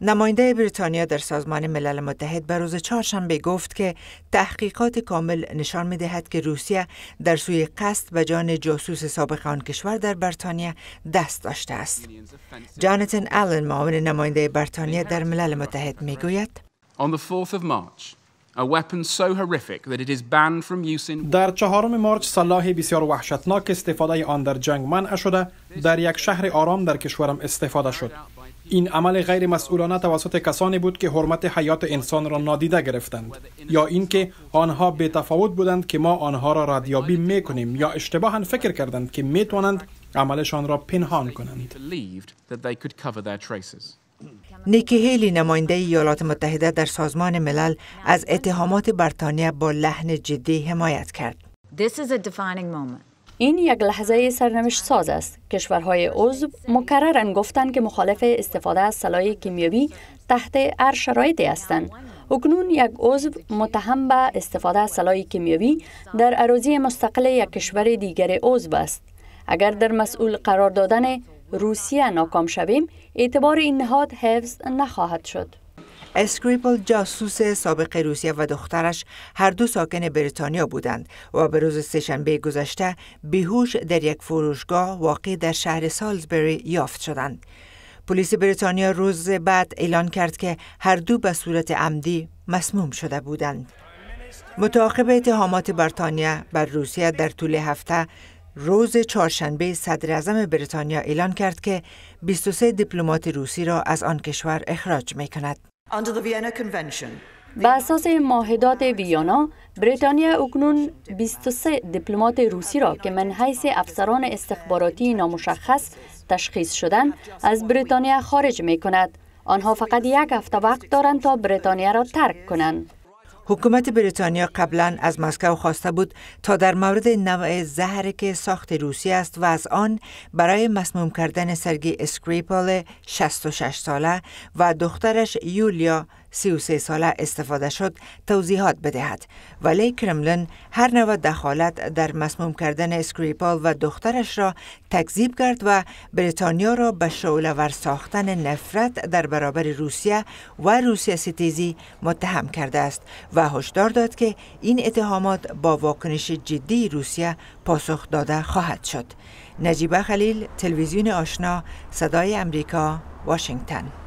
نماینده بریتانیا در سازمان ملل متحد به روز چهارشنبه گفت که تحقیقات کامل نشان می دهد که روسیه در سوی قصد به جان جاسوس سابق آن کشور در بریتانیا دست داشته است. جانتن آلن معاون نماینده بریتانیا در ملل متحد می گوید در چهارم مارچ سلاح بسیار وحشتناک استفاده آن در جنگ منع شده در یک شهر آرام در کشورم استفاده شد این عمل غیر مسئولانه توسط کسانی بود که حرمت حیات انسان را نادیده گرفتند یا اینکه آنها به تفاوت بودند که ما آنها را ردیابی می کنیم یا اشتباها فکر کردند که می توانند عملشان را پنهان کنند نیکی هیلی نماینده ایالات متحده در سازمان ملل از اتهامات بریتانیا با لحن جدی حمایت کرد این یک لحظه سرنوشت ساز است. کشورهای عضو مکررن گفتند که مخالف استفاده از سلاح کیمیایی تحت هر شرایطی هستند. اکنون یک عضو متهم به استفاده از سلاح کیمیایی در اراضی مستقل یک کشور دیگر عضو است. اگر در مسئول قرار دادن روسیه ناکام شویم، اعتبار این نهاد حفظ نخواهد شد. اسکریپل جاسوس سابق روسیه و دخترش هر دو ساکن بریتانیا بودند و به روز سهشنبه گذشته بیهوش در یک فروشگاه واقع در شهر سالزبری یافت شدند. پلیس بریتانیا روز بعد اعلان کرد که هر دو به صورت عمدی مسموم شده بودند. متعاقب اتهامات بریتانیا بر روسیه در طول هفته روز چهارشنبه صدر اعظم بریتانیا اعلان کرد که 23 دیپلمات روسی را از آن کشور اخراج می کند. به اساس معاهدات ویانا، بریتانیا اکنون 23 دیپلمات روسی را که من حیث افسران استخباراتی نامشخص تشخیص شدن از بریتانیا خارج می کند. آنها فقط یک هفته وقت دارند تا بریتانیا را ترک کنند. حکومت بریتانیا قبلا از مسکو خواسته بود تا در مورد نوع زهری که ساخت روسی است و از آن برای مسموم کردن سرگی اسکریپال 66 ساله و دخترش یولیا 33 ساله استفاده شد توضیحات بدهد ولی کرملین هر نوع دخالت در مسموم کردن اسکریپال و دخترش را تکذیب کرد و بریتانیا را به ور ساختن نفرت در برابر روسیه و روسیه ستیزی متهم کرده است و هشدار داد که این اتهامات با واکنش جدی روسیه پاسخ داده خواهد شد نجیبه خلیل تلویزیون آشنا صدای امریکا واشنگتن